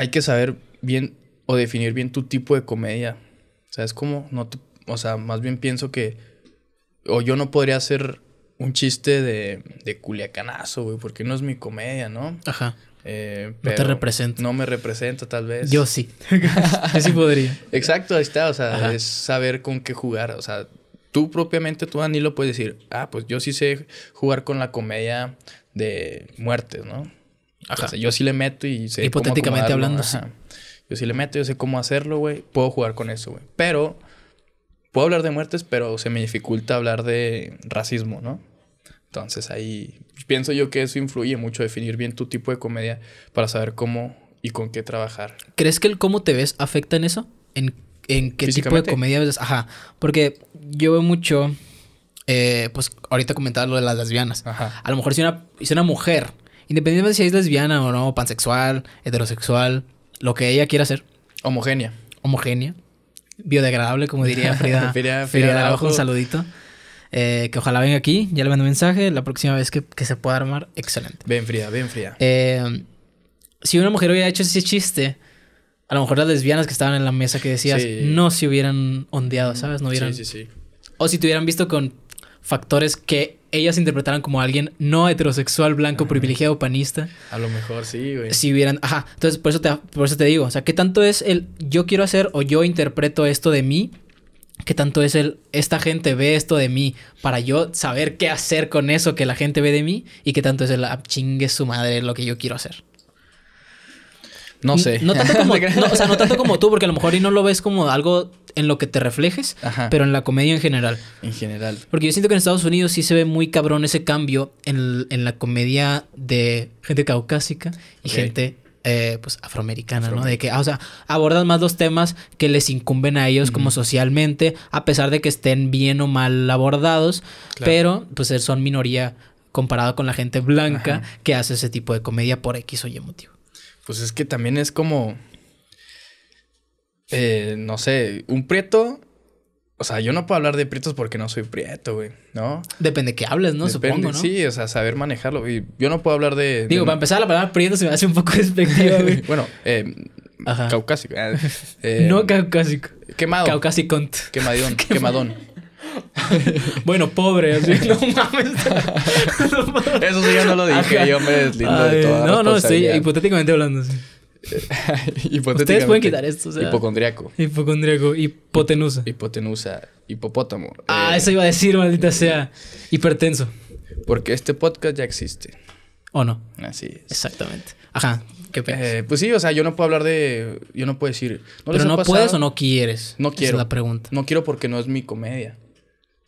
hay que saber bien o definir bien tu tipo de comedia. O sea, es como, no o sea, más bien pienso que, o yo no podría hacer un chiste de, de culiacanazo, güey, porque no es mi comedia, ¿no? Ajá. Eh, no te represento. No me representa, tal vez. Yo sí. yo sí podría. Exacto, ahí está. O sea, es saber con qué jugar. O sea, tú propiamente, tú, Danilo, puedes decir, ah, pues yo sí sé jugar con la comedia de muertes, ¿no? Ajá. yo sí le meto y sé Hipotéticamente hablando. Ajá. Yo sí le meto, yo sé cómo hacerlo, güey. Puedo jugar con eso, güey. Pero puedo hablar de muertes, pero se me dificulta hablar de racismo, ¿no? Entonces ahí pues, pienso yo que eso influye mucho, definir bien tu tipo de comedia para saber cómo y con qué trabajar. ¿Crees que el cómo te ves afecta en eso? ¿En, en qué tipo de comedia ves? Ajá, porque yo veo mucho, eh, pues ahorita comentaba lo de las lesbianas. Ajá. A lo mejor si una, si una mujer Independientemente si es lesbiana o no, pansexual, heterosexual, lo que ella quiera hacer. Homogénea. Homogénea. Biodegradable, como diría Frida. Frida, Frida, un saludito. Eh, que ojalá venga aquí, ya le mando un mensaje. La próxima vez que, se pueda armar, excelente. Bien fría, bien fría. Eh, si una mujer hubiera hecho ese chiste, a lo mejor las lesbianas que estaban en la mesa que decías no se hubieran ondeado, ¿sabes? No hubieran. Sí, sí, sí. O si te hubieran visto con factores que ellas interpretaran como alguien no heterosexual, blanco, privilegiado, panista. A lo mejor sí, güey. Si hubieran, ajá, entonces por eso, te, por eso te digo, o sea, ¿qué tanto es el yo quiero hacer o yo interpreto esto de mí? ¿Qué tanto es el esta gente ve esto de mí para yo saber qué hacer con eso que la gente ve de mí? ¿Y qué tanto es el ah, chingue su madre lo que yo quiero hacer? No sé. No, tanto como, o sea, no tanto como tú, porque a lo mejor y no lo ves como algo en lo que te reflejes, pero en la comedia en general. En general. Porque yo siento que en Estados Unidos sí se ve muy cabrón ese cambio en, la comedia de gente caucásica y gente eh, pues afroamericana, ¿no? De que, ah, o sea, abordan más los temas que les incumben a ellos como socialmente, a pesar de que estén bien o mal abordados, pero pues son minoría comparado con la gente blanca que hace ese tipo de comedia por X o Y motivo. Pues es que también es como, eh, no sé, un prieto. O sea, yo no puedo hablar de prietos porque no soy prieto, güey, ¿no? Depende de qué hables, ¿no? Supongo, ¿no? Sí, o sea, saber manejarlo. Y yo no puedo hablar de. Digo, para empezar, la palabra prieto se me hace un poco despectiva, güey. bueno, eh, caucásico. Eh, eh, no caucásico. Quemado. caucásico Quemadón. quemadón. bueno, pobre, así, no mames. Eso sí, yo no lo dije, yo me deslindo de todo. No, no, estoy hipotéticamente hablando, sí. Ustedes pueden quitar esto. hipocondriaco. Hipocondriaco. Hipotenusa. Hipotenusa. Hipopótamo. Ah, eh, eso iba a decir, maldita sea. Hipertenso. Porque este podcast ya existe. ¿O no? Así Exactamente. Ajá. ¿Qué eh, pues sí, o sea, yo no puedo hablar de. Yo no puedo decir. ¿no Pero no puedes o no quieres. No quiero. es la pregunta. No quiero porque no es mi comedia.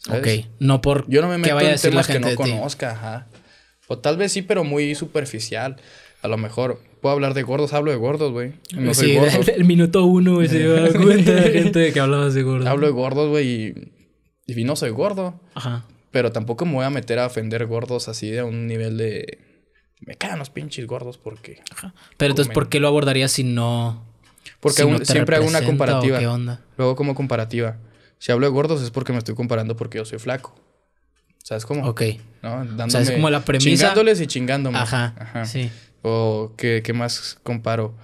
Ok. No por. Yo no me meto en temas que no conozca. Ajá. O tal vez sí, pero muy superficial. A lo mejor puedo hablar de gordos, hablo de gordos, güey. sí, soy el, minuto uno, güey, se dio cuenta de gente que hablabas de gordos. Hablo de gordos, güey, y, y no soy gordo. Ajá. Pero tampoco me voy a meter a ofender gordos así de un nivel de. Me quedan los pinches gordos porque. Ajá. Pero entonces, ¿por qué lo abordaría si no.? Porque siempre hago una comparativa. Qué onda? Luego, como comparativa. Si hablo de gordos es porque me estoy comparando porque yo soy flaco. ¿Sabes cómo? Ok. ¿No? Dándome, o sea, es como la premisa. Chingándoles y chingándome. Ajá. Ajá. Sí. O qué, más comparo.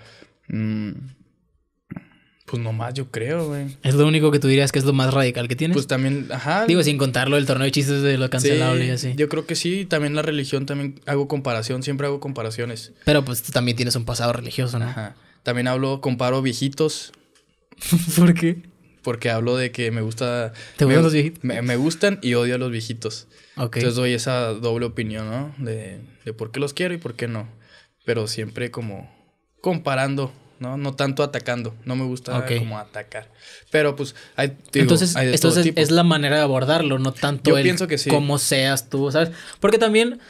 pues pues nomás yo creo, güey. Es lo único que tú dirías que es lo más radical que tienes. Pues también, ajá. Digo, sin contarlo el torneo de chistes de lo cancelado y así. Yo creo que sí, también la religión, también hago comparación, siempre hago comparaciones. Pero pues tú también tienes un pasado religioso, ¿no? Ajá. También hablo, comparo viejitos. ¿Por qué? porque hablo de que me gusta... ¿Te gustan los viejitos? Me, gustan y odio a los viejitos. Entonces doy esa doble opinión, ¿no? De, de por qué los quiero y por qué no. Pero siempre como comparando ¿no? No tanto atacando. No me gusta como atacar. Pero pues entonces, es la manera de abordarlo, no tanto Yo el pienso que sí. cómo seas tú, ¿sabes? Porque también,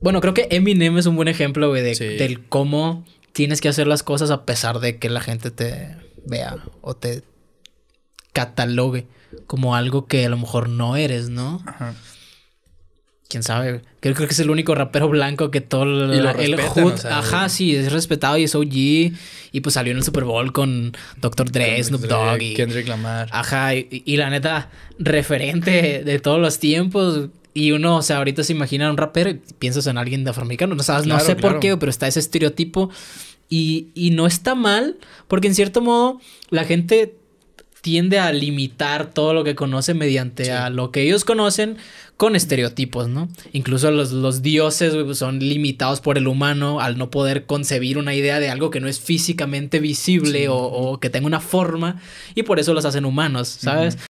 bueno, creo que Eminem es un buen ejemplo, güey, del cómo tienes que hacer las cosas a pesar de que la gente te vea o te catalogue como algo que a lo mejor no eres, ¿no? Ajá. Quién sabe. Creo, que es el único rapero blanco que todo el... el ajá, sí, es respetado y es OG. Y pues salió en el Super Bowl con Dr. Dre, Snoop Dogg y. Kendrick Lamar. Ajá, y, la neta, referente de todos los tiempos. Y uno, o sea, ahorita se imagina un rapero y piensas en alguien de afroamericano. No sabes, no sé por qué, pero está ese estereotipo. Y, y, no está mal, porque en cierto modo la gente tiende a limitar todo lo que conoce mediante a lo que ellos conocen con estereotipos, ¿no? Incluso los, dioses pues, son limitados por el humano al no poder concebir una idea de algo que no es físicamente visible o, que tenga una forma y por eso los hacen humanos, ¿sabes?